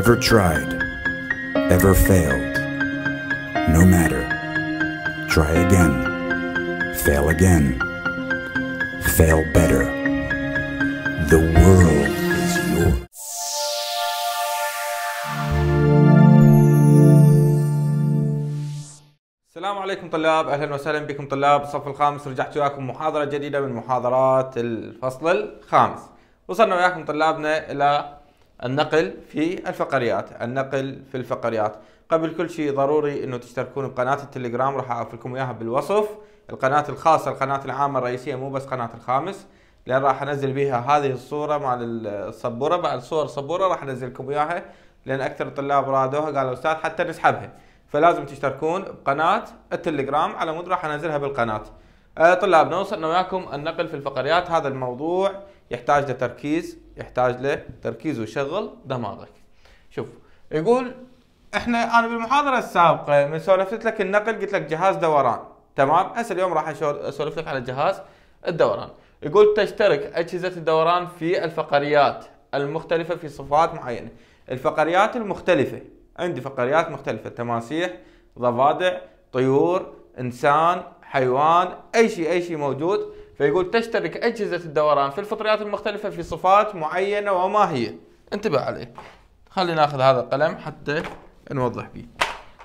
Ever tried, ever failed. No matter. Try again. Fail again. Fail better. The world is yours. السلام عليكم طلاب اهلا وسهلا بكم طلاب الصف الخامس رجعت وياكم محاضره جديده من محاضرات الفصل الخامس وصلنا وياكم طلابنا الى النقل في الفقريات النقل في الفقريات قبل كل شيء ضروري انه تشتركون بقناه التليجرام راح اعرف لكم اياها بالوصف القناه الخاصه القناه العامه الرئيسيه مو بس قناه الخامس لان راح انزل بها هذه الصوره مع الصبورة بعد صور صبورة راح انزل لكم اياها لان اكثر الطلاب رادوها قالوا استاذ حتى نسحبها فلازم تشتركون بقناه التليجرام على مود راح انزلها بالقناه آه، طلاب نوصل وياكم النقل في الفقريات هذا الموضوع يحتاج لتركيز يحتاج له تركيز ويشغل دماغك شوف يقول احنا انا بالمحاضره السابقه من سولفت لك النقل قلت لك جهاز دوران تمام هسه اليوم راح اسولف لك على جهاز الدوران يقول تشترك اجهزه الدوران في الفقريات المختلفه في صفات معينه الفقريات المختلفه عندي فقريات مختلفه تماسيح ضفادع طيور انسان حيوان اي شيء اي شيء موجود فيقول تشترك أجهزة الدوران في الفطريات المختلفة في صفات معينة وما هي انتبه عليه خلينا ناخذ هذا القلم حتى نوضح بيه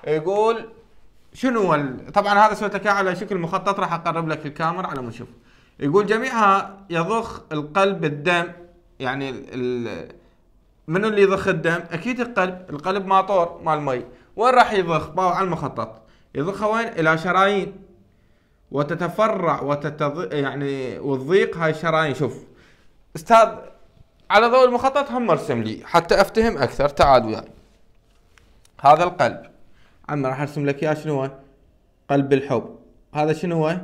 يقول شنو ال... طبعا هذا سويت لك على شكل مخطط راح اقرب لك الكاميرا على ما نشوف يقول جميعها يضخ القلب الدم يعني ال... منو اللي يضخ الدم اكيد القلب القلب ماطور مال مي وين راح يضخ باو على المخطط يضخها وين الى شرايين وتتفرع وتتض... يعني وتضيق هاي الشرايين شوف استاذ على ضوء المخطط هم ارسم لي حتى افتهم اكثر تعال وياي هذا القلب عم راح ارسم لك اياه شنو هو قلب الحب هذا شنو هو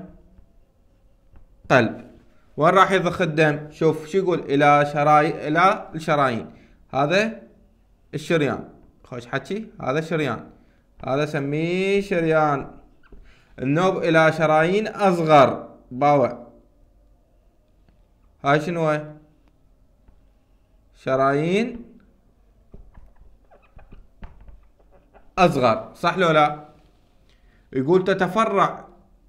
قلب وين راح يضخ الدم شوف شو يقول الى شراي الى الشرايين هذا الشريان خوش حكي هذا شريان هذا سميه شريان النوب إلى شرايين أصغر باوع هاي شنو هاي شرايين أصغر صح لو لا يقول تتفرع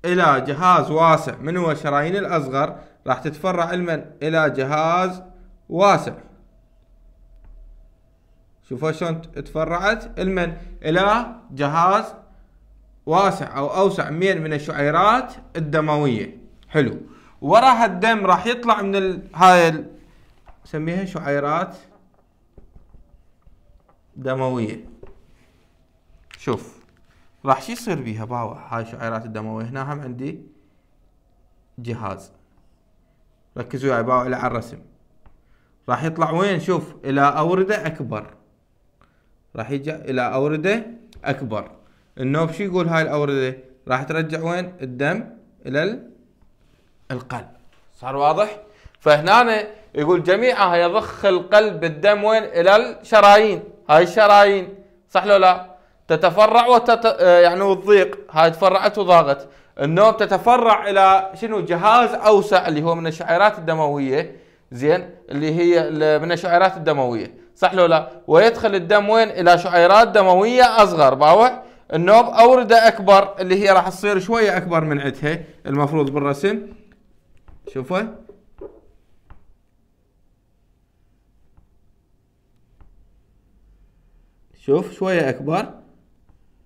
إلى جهاز واسع من هو الشرايين الأصغر راح تتفرع المن إلى جهاز واسع شوفوا شلون تفرعت المن إلى جهاز واسع أو أوسع من من الشعيرات الدموية حلو وراها الدم راح يطلع من ال... هاي ال... نسميها شعيرات دموية شوف راح شو يصير بيها باوع هاي الشعيرات الدموية هنا هم عندي جهاز ركزوا وياي باوع على الرسم راح يطلع وين شوف الى اوردة اكبر راح يجي الى اوردة اكبر النوب شو يقول هاي الاورده راح ترجع وين الدم الى القلب صار واضح فهنا يقول جميعها يضخ القلب بالدم وين الى الشرايين هاي الشرايين صح لو لا تتفرع وتت... آه، يعني وتضيق هاي تفرعت وضاقت النوم تتفرع الى شنو جهاز اوسع اللي هو من الشعيرات الدمويه زين اللي هي من الشعيرات الدمويه صح لو لا ويدخل الدم وين الى شعيرات دمويه اصغر باوع النوب أوردة أكبر اللي هي راح تصير شوية أكبر من عدها المفروض بالرسم شوفوا شوف شوية أكبر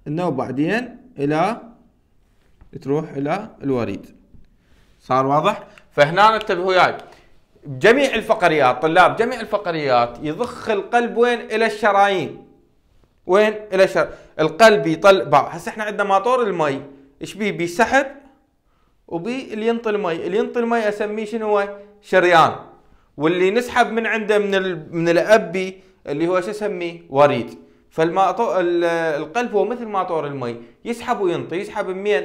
النوب بعدين إلى تروح إلى الوريد صار واضح؟ فهنا انتبهوا وياي بجميع الفقريات طلاب جميع الفقريات يضخ القلب وين؟ إلى الشرايين وين الى شر القلب يطلع هسه احنا عندنا ماطور المي ايش بيه بيسحب وبي اللي ينطي المي اللي ينطي المي اسميه شنو هو شريان واللي نسحب من عنده من ال... من الابي اللي هو شو اسميه وريد فالماطور القلب هو مثل ماطور المي يسحب وينطي يسحب من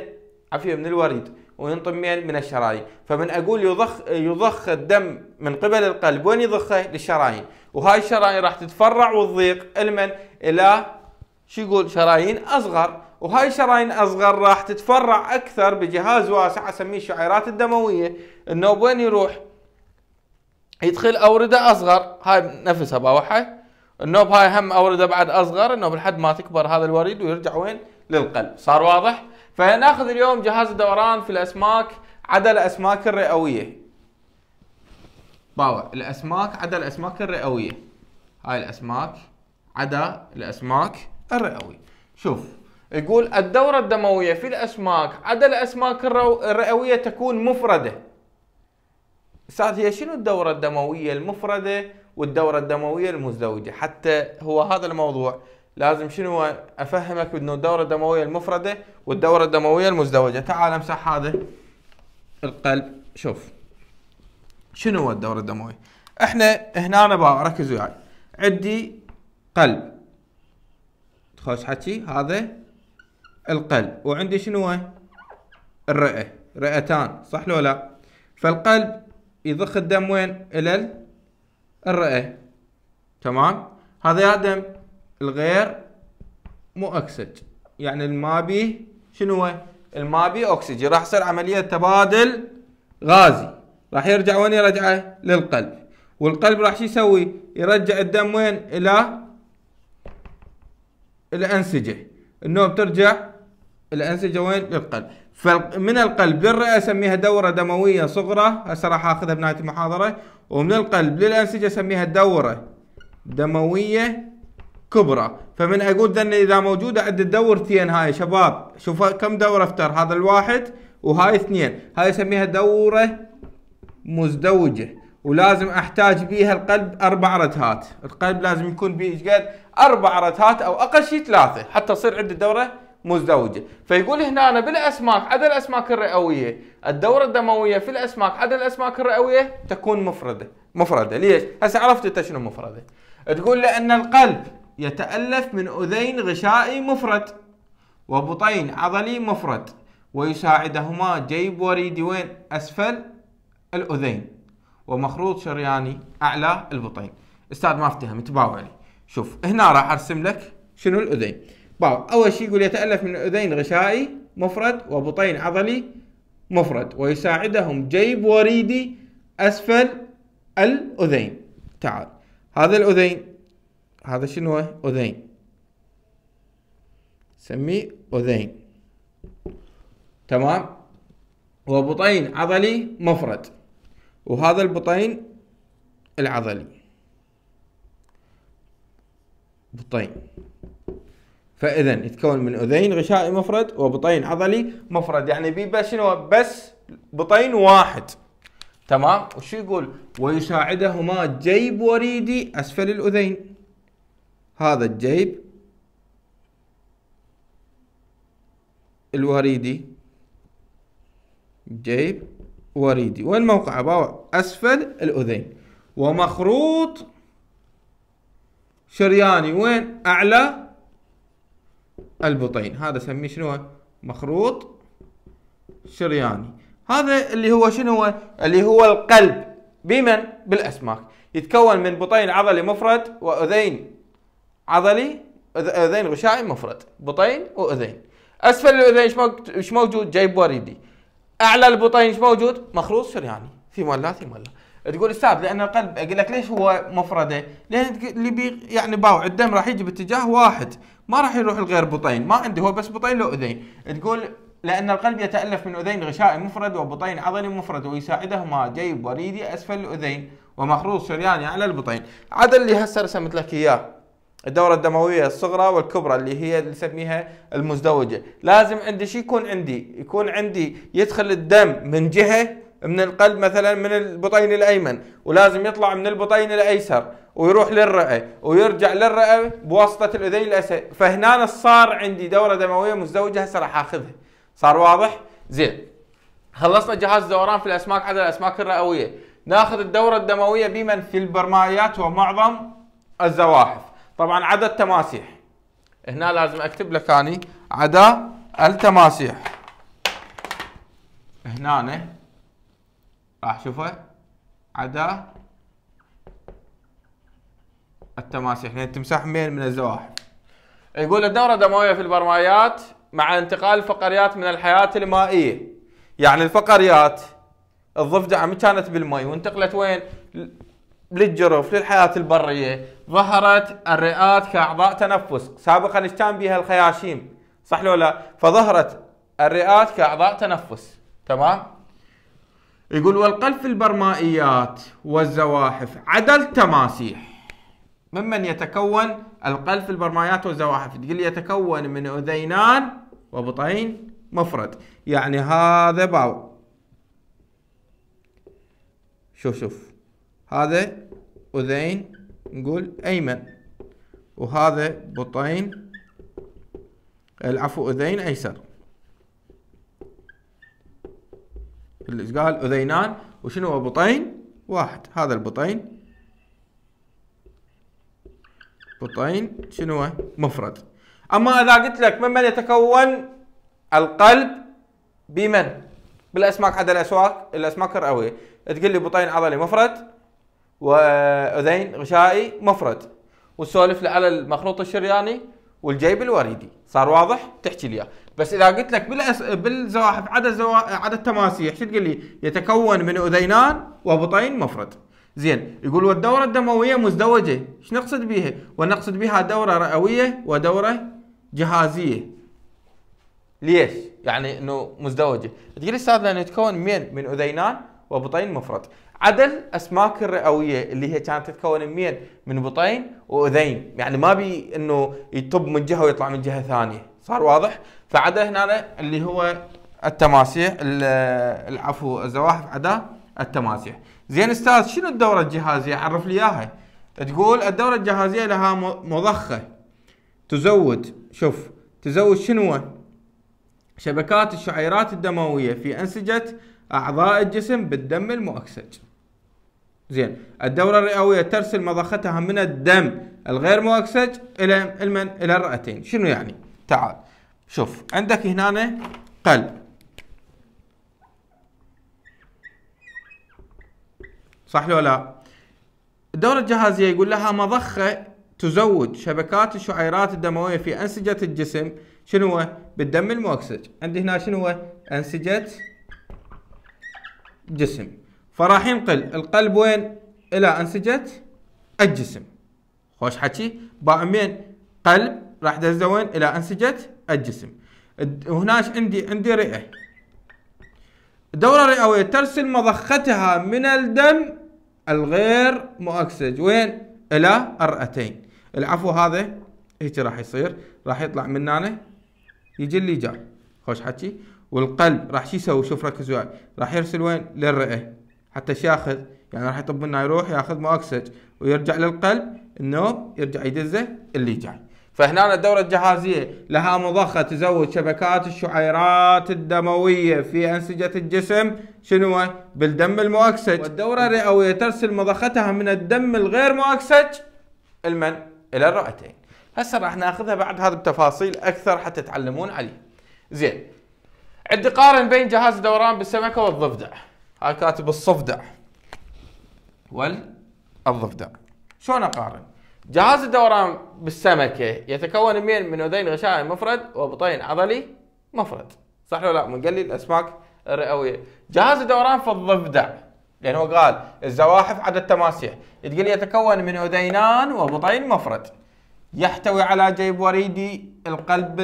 عفوا من الوريد وينطي من من الشرايين فمن اقول يضخ يضخ الدم من قبل القلب وين يضخه للشرايين وهاي الشرايين راح تتفرع وتضيق المن الى شو يقول شرايين اصغر وهاي الشرايين اصغر راح تتفرع اكثر بجهاز واسع اسميه الشعيرات الدمويه انه وين يروح يدخل اورده اصغر هاي نفسها بوحه النوب هاي هم اورده بعد اصغر النوب لحد ما تكبر هذا الوريد ويرجع وين للقلب صار واضح فناخذ اليوم جهاز الدوران في الاسماك عدا الاسماك الرئويه باوع الاسماك عدا الاسماك الرئويه هاي الاسماك عدا الاسماك الرئوي شوف يقول الدورة الدموية في الأسماك عدا الأسماك الرئوية تكون مفردة ساعات هي شنو الدورة الدموية المفردة والدورة الدموية المزدوجة حتى هو هذا الموضوع لازم شنو أفهمك بأنه الدورة الدموية المفردة والدورة الدموية المزدوجة تعال امسح هذا القلب شوف شنو هو الدورة الدموية احنا هنا بقى وياي يعني. عندي قلب خوش حكي هذا القلب وعندي شنو الرئة رئتان صح لو لا فالقلب يضخ الدم وين الى الرئة تمام هذا يا دم الغير مؤكسج يعني الما بيه شنو الما بيه اكسجين راح يصير عملية تبادل غازي راح يرجع وين يرجعه للقلب والقلب راح شو يسوي يرجع الدم وين الى الأنسجة النوم ترجع الأنسجة وين للقلب فمن القلب للرئة أسميها دورة دموية صغرى هسه راح أخذها بنهاية المحاضرة ومن القلب للأنسجة أسميها دورة دموية كبرى فمن أقول ذن إذا موجودة عند الدورتين هاي شباب شوفوا كم دورة افتر هذا الواحد وهاي اثنين هاي أسميها دورة مزدوجة ولازم احتاج بيها القلب اربع رتهات، القلب لازم يكون بيه ايش قد؟ اربع رتهات او اقل شيء ثلاثه حتى تصير عندي الدوره مزدوجه، فيقول هنا أنا بالاسماك عدا الاسماك الرئويه، الدوره الدمويه في الاسماك عدا الاسماك الرئويه تكون مفرده، مفرده، ليش؟ هسه عرفت انت شنو مفرده. تقول لان القلب يتالف من اذين غشائي مفرد وبطين عضلي مفرد ويساعدهما جيب وريدي وين؟ اسفل الاذين. ومخروط شرياني اعلى البطين استاذ ما افتهم تباوع لي شوف هنا راح ارسم لك شنو الاذين باو اول شيء يقول يتالف من اذين غشائي مفرد وبطين عضلي مفرد ويساعدهم جيب وريدي اسفل الاذين تعال هذا الاذين هذا شنو هو اذين سميه اذين تمام وبطين عضلي مفرد وهذا البطين العضلي بطين فاذا يتكون من اذين غشائي مفرد وبطين عضلي مفرد يعني بي بس شنو بس بطين واحد تمام وشو يقول ويساعدهما جيب وريدي اسفل الاذين هذا الجيب الوريدي جيب وريدي والموقع باوع أسفل الأذين ومخروط شرياني وين أعلى البطين هذا سميه شنو مخروط شرياني هذا اللي هو شنو هو اللي هو القلب بمن بالأسماك يتكون من بطين عضلي مفرد وأذين عضلي أذين غشائي مفرد بطين وأذين أسفل الأذين ايش موجود جيب وريدي اعلى البطين ايش موجود؟ مخروط شرياني في مولات في مولات تقول استاذ لان القلب اقول لك ليش هو مفرده؟ لان اللي بي يعني باوع الدم راح يجي باتجاه واحد ما راح يروح لغير بطين ما عندي هو بس بطين له اذين تقول لأن القلب يتألف من أذين غشائي مفرد وبطين عضلي مفرد ويساعدهما جيب وريدي أسفل الأذين ومخروط شرياني على البطين عدل اللي هسه رسمت لك إياه الدورة الدموية الصغرى والكبرى اللي هي اللي نسميها المزدوجة لازم عندي شو يكون عندي يكون عندي يدخل الدم من جهة من القلب مثلا من البطين الايمن ولازم يطلع من البطين الايسر ويروح للرئه ويرجع للرئه بواسطه الاذين الأسفل، فهنا صار عندي دوره دمويه مزدوجه هسه راح اخذها صار واضح زين خلصنا جهاز الدوران في الاسماك عدد الاسماك الرئويه ناخذ الدوره الدمويه بمن في البرمائيات ومعظم الزواحف طبعا عدا التماسيح هنا لازم اكتب لك اني عدا التماسيح هنا راح شوفه عدا التماسيح يعني تمسح مين من الزواحف يقول الدورة الدموية في البرمايات مع انتقال الفقريات من الحياة المائية يعني الفقريات الضفدعة ما كانت بالماء وانتقلت وين للجروف للحياة البرية ظهرت الرئات كأعضاء تنفس سابقا كان بها الخياشيم صح لو لا فظهرت الرئات كأعضاء تنفس تمام يقول والقلب في البرمائيات والزواحف عدا التماسيح ممن يتكون القلب في البرمائيات والزواحف تقول يتكون من أذينان وبطين مفرد يعني هذا باو شوف شوف هذا أذين نقول أيمن وهذا بطين العفو أذين أيسر اللي قال أذينان وشنو هو بطين واحد هذا البطين بطين شنو هو مفرد أما إذا قلت لك ممن يتكون القلب بمن بالأسماك عدا الأسواق الأسماك الرئوية تقول لي بطين عضلي مفرد واذين غشائي مفرد وسولف لي على المخلوط الشرياني والجيب الوريدي صار واضح تحكي لي بس اذا قلت لك بالأس... بالزواحف عدد زوا... عدد تماسيح شو تقول لي يتكون من اذينان وبطين مفرد زين يقول والدوره الدمويه مزدوجه ايش نقصد بها ونقصد بها دوره رئويه ودوره جهازيه ليش يعني انه مزدوجه تقول لي استاذ لانه يتكون من من اذينان وبطين مفرط عدل أسماك الرئوية اللي هي كانت تتكون من من بطين وأذين يعني ما بي أنه يطب من جهة ويطلع من جهة ثانية صار واضح فعدا هنا اللي هو التماسيح العفو الزواحف عدا التماسيح زين استاذ شنو الدورة الجهازية عرف لي اياها تقول الدورة الجهازية لها مضخة تزود شوف تزود شنو شبكات الشعيرات الدموية في أنسجة أعضاء الجسم بالدم المؤكسج زين الدورة الرئوية ترسل مضختها من الدم الغير مؤكسج إلى المن إلى الرئتين شنو يعني تعال شوف عندك هنا قلب صح لو لا الدورة الجهازية يقول لها مضخة تزود شبكات الشعيرات الدموية في أنسجة الجسم شنو بالدم المؤكسج عندي هنا شنو أنسجة جسم فراح ينقل القلب وين الى انسجه الجسم خوش حكي بامين قلب راح دزه وين الى انسجه الجسم هناش عندي عندي رئه الدوره الرئويه ترسل مضختها من الدم الغير مؤكسج وين الى الرئتين العفو هذا هيك راح يصير راح يطلع من هنا يجي اللي جاي خوش حكي والقلب راح شو يسوي شوف ركز وياي راح يرسل وين للرئه حتى شو ياخذ يعني راح يطب لنا يروح ياخذ مؤكسج ويرجع للقلب النوب يرجع يدزه اللي جاي فهنا الدورة الجهازية لها مضخة تزود شبكات الشعيرات الدموية في أنسجة الجسم شنو بالدم المؤكسج والدورة الرئوية ترسل مضختها من الدم الغير مؤكسج المن إلى الرئتين هسه راح ناخذها بعد هذا بتفاصيل أكثر حتى تعلمون عليه زين عندي قارن بين جهاز دوران بالسمكه والضفدع هاي كاتب الصفدع وال الضفدع شلون اقارن؟ جهاز الدوران بالسمكه يتكون من من اذين غشاء مفرد وبطين عضلي مفرد صح ولا لا؟ من قال لي الاسماك الرئويه جهاز الدوران في الضفدع لانه يعني قال الزواحف عدد التماسيح تقول يتكون من اذينان وبطين مفرد يحتوي على جيب وريدي القلب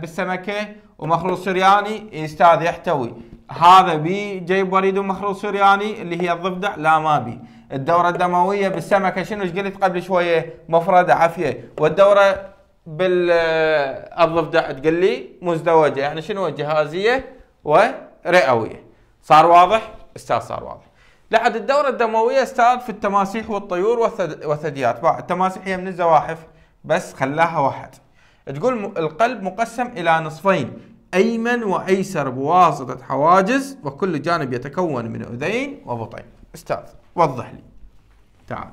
بالسمكه ومخروط سرياني استاذ يحتوي هذا بي جيب وريد ومخروط سرياني اللي هي الضفدع لا ما بي الدوره الدمويه بالسمكه شنو ايش قلت قبل شويه مفرده عافيه والدوره بالضفدع تقول لي مزدوجه يعني شنو جهازيه ورئويه صار واضح استاذ صار واضح لحد الدوره الدمويه استاذ في التماسيح والطيور والثدييات التماسيح هي من الزواحف بس خلاها واحد تقول القلب مقسم الى نصفين أيمن وأيسر بواسطة حواجز وكل جانب يتكون من أذين وبطين أستاذ وضح لي تعال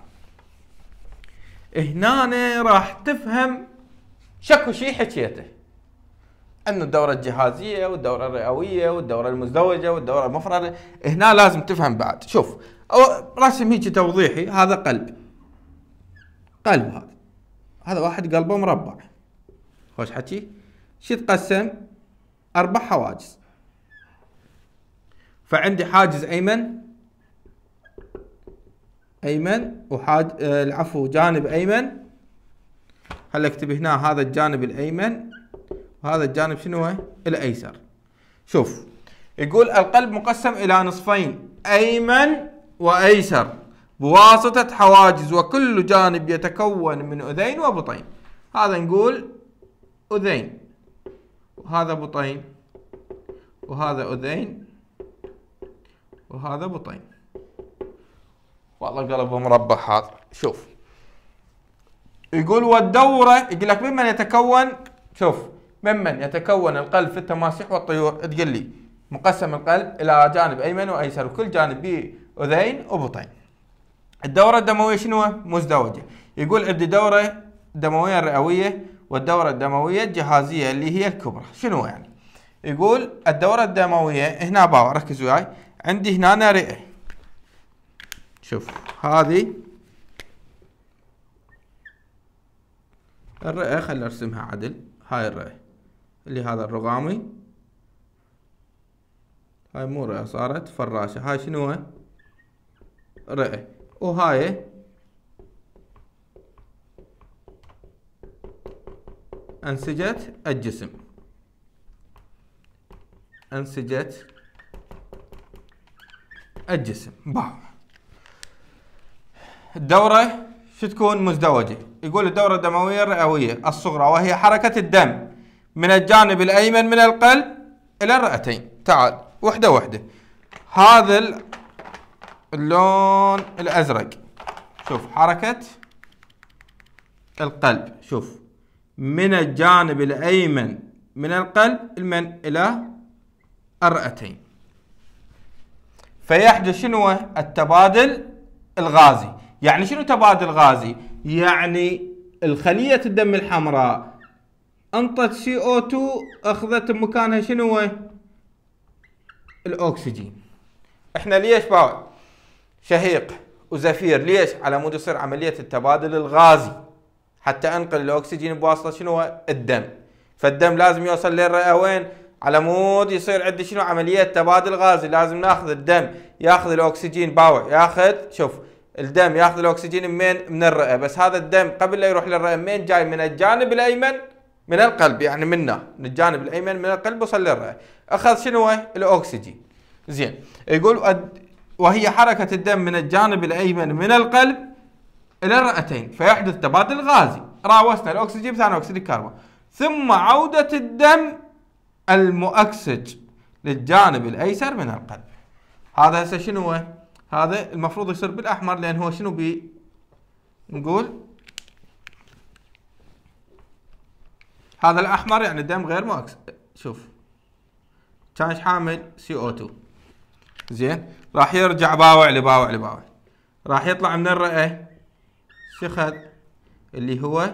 هنا راح تفهم شكو شي حكيته أن الدورة الجهازية والدورة الرئوية والدورة المزدوجة والدورة المفردة هنا لازم تفهم بعد شوف أو رسم هيك توضيحي هذا قلب قلب هذا هذا واحد قلبه مربع خوش حكي شو تقسم أربع حواجز فعندي حاجز أيمن أيمن وحاج آه، العفو جانب أيمن هلا اكتب هنا هذا الجانب الأيمن وهذا الجانب شنو هو؟ الأيسر شوف يقول القلب مقسم إلى نصفين أيمن وأيسر بواسطة حواجز وكل جانب يتكون من أذين وبطين هذا نقول أذين هذا بطين وهذا أذين وهذا بطين والله قلبه مربع هذا شوف يقول والدورة يقول لك ممن يتكون شوف ممن يتكون القلب في التماسيح والطيور تقول لي مقسم القلب إلى جانب أيمن وأيسر وكل جانب به أذين وبطين الدورة الدموية شنو مزدوجة يقول عندي دورة دموية رئوية والدورة الدموية الجهازية اللي هي الكبرى شنو يعني يقول الدورة الدموية هنا باو ركز وياي عندي هنا رئة شوف هذه الرئة خلي ارسمها عدل هاي الرئة اللي هذا الرقامي هاي مو رئة صارت فراشة هاي شنو رئة وهاي أنسجة الجسم أنسجة الجسم باو الدورة شو تكون مزدوجة يقول الدورة الدموية الرئوية الصغرى وهي حركة الدم من الجانب الأيمن من القلب إلى الرئتين تعال وحدة وحدة هذا اللون الأزرق شوف حركة القلب شوف من الجانب الأيمن من القلب المن إلى الرئتين فيحدث شنو التبادل الغازي يعني شنو تبادل غازي يعني الخلية الدم الحمراء انطت سي او 2 اخذت مكانها شنو الاكسجين احنا ليش باوع شهيق وزفير ليش على مود يصير عملية التبادل الغازي حتى انقل الاكسجين بواسطه شنو الدم فالدم لازم يوصل للرئه وين على مود يصير عندي شنو عمليه تبادل غازي لازم ناخذ الدم ياخذ الاكسجين باوع ياخذ شوف الدم ياخذ الاكسجين منين من الرئه بس هذا الدم قبل لا يروح للرئه منين جاي من الجانب الايمن من القلب يعني منا من الجانب الايمن من القلب وصل للرئه اخذ شنو الاكسجين زين يقول وهي حركه الدم من الجانب الايمن من القلب إلى الرئتين فيحدث تبادل غازي راوسنا الأكسجين بثاني أكسيد الكربون ثم عودة الدم المؤكسج للجانب الأيسر من القلب هذا هسه شنو هو؟ هذا المفروض يصير بالأحمر لأن هو شنو بي نقول هذا الأحمر يعني الدم غير مؤكسج شوف كان حامل سي او 2 زين راح يرجع باوع لباوع لباوع راح يطلع من الرئة شو اخذ؟ اللي هو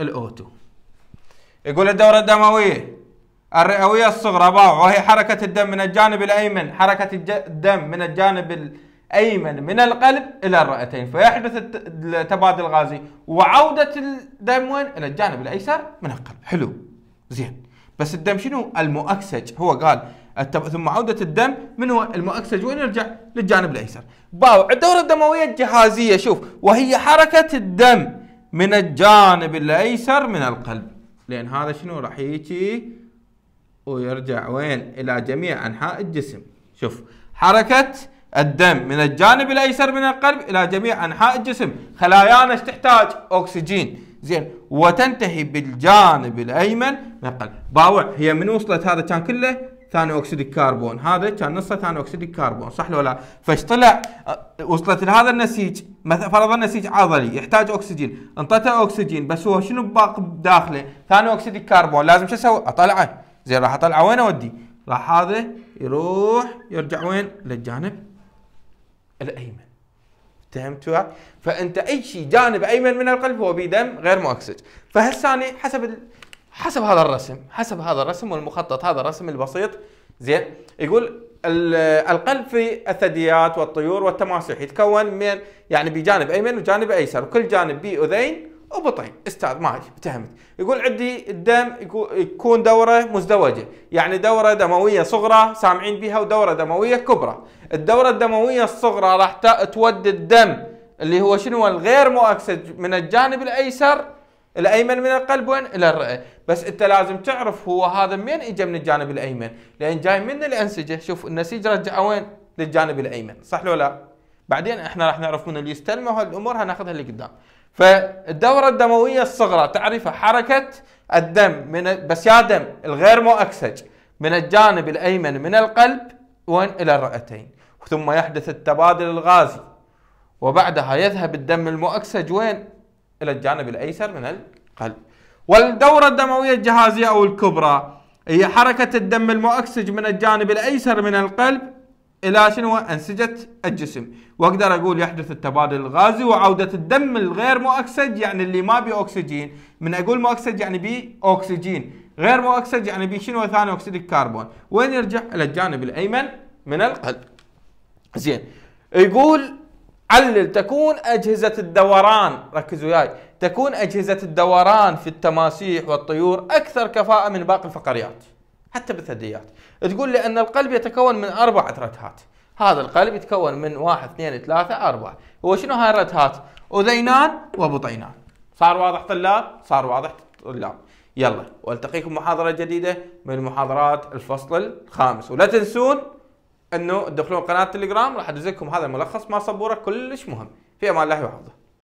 الأوتو يقول الدورة الدموية الرئوية الصغرى باو وهي حركة الدم من الجانب الأيمن حركة الدم من الجانب الأيمن من القلب إلى الرئتين فيحدث التبادل الغازي وعودة الدم وين إلى الجانب الأيسر من القلب حلو زين بس الدم شنو المؤكسج هو قال التب... ثم عودة الدم من هو المؤكسج وين يرجع للجانب الأيسر باوع الدورة الدموية الجهازية شوف وهي حركة الدم من الجانب الأيسر من القلب لأن هذا شنو راح يجي ويرجع وين إلى جميع أنحاء الجسم شوف حركة الدم من الجانب الأيسر من القلب إلى جميع أنحاء الجسم خلايانا تحتاج أكسجين زين وتنتهي بالجانب الأيمن من القلب باوع هي من وصلت هذا كان كله ثاني اكسيد الكربون هذا كان نصه ثاني اكسيد الكربون صح لو لا فايش طلع أه، وصلت لهذا النسيج مثلا فرضا نسيج عضلي يحتاج اكسجين انطته اكسجين بس هو شنو باق بداخله ثاني اكسيد الكربون لازم شو اسوي اطلعه زين راح اطلعه وين اودي راح هذا يروح يرجع وين للجانب الايمن فهمتوا؟ فانت اي شيء جانب ايمن من القلب هو بدم غير مؤكسج، فهالثاني حسب حسب هذا الرسم حسب هذا الرسم والمخطط هذا الرسم البسيط زين يقول القلب في الثدييات والطيور والتماسيح يتكون من يعني بجانب ايمن وجانب ايسر وكل جانب به اذين وبطين استاذ ما اتهمت يقول عندي الدم يكون دوره مزدوجه يعني دوره دمويه صغرى سامعين بها ودوره دمويه كبرى الدوره الدمويه الصغرى راح تودي الدم اللي هو شنو الغير مؤكسج من الجانب الايسر الايمن من القلب وين الى الرئه بس انت لازم تعرف هو هذا منين اجى من الجانب الايمن لان جاي من الانسجه شوف النسيج رجعه وين للجانب الايمن صح لو لا بعدين احنا راح نعرف من اللي يستلمه وهالامور هناخذها لقدام فالدوره الدمويه الصغرى تعرفها حركه الدم من بس يا دم الغير مؤكسج من الجانب الايمن من القلب وين الى الرئتين ثم يحدث التبادل الغازي وبعدها يذهب الدم المؤكسج وين إلى الجانب الأيسر من القلب والدورة الدموية الجهازية أو الكبرى هي حركة الدم المؤكسج من الجانب الأيسر من القلب إلى شنو أنسجة الجسم وأقدر أقول يحدث التبادل الغازي وعودة الدم الغير مؤكسج يعني اللي ما بي أكسجين من أقول مؤكسج يعني بي أكسجين غير مؤكسج يعني بي شنو ثاني أكسيد الكربون وين يرجع إلى الجانب الأيمن من القلب زين يقول علل تكون أجهزة الدوران ركزوا وياي تكون أجهزة الدوران في التماسيح والطيور أكثر كفاءة من باقي الفقريات حتى بالثدييات تقول لأن القلب يتكون من أربع رتهات هذا القلب يتكون من واحد اثنين ثلاثة أربعة هو شنو هاي الرتهات أذينان وبطينان صار واضح طلاب صار واضح طلاب يلا والتقيكم محاضرة جديدة من محاضرات الفصل الخامس ولا تنسون انه تدخلون قناه تليجرام راح ادزلكم هذا الملخص ما صبوره كلش مهم في امان الله وحفظه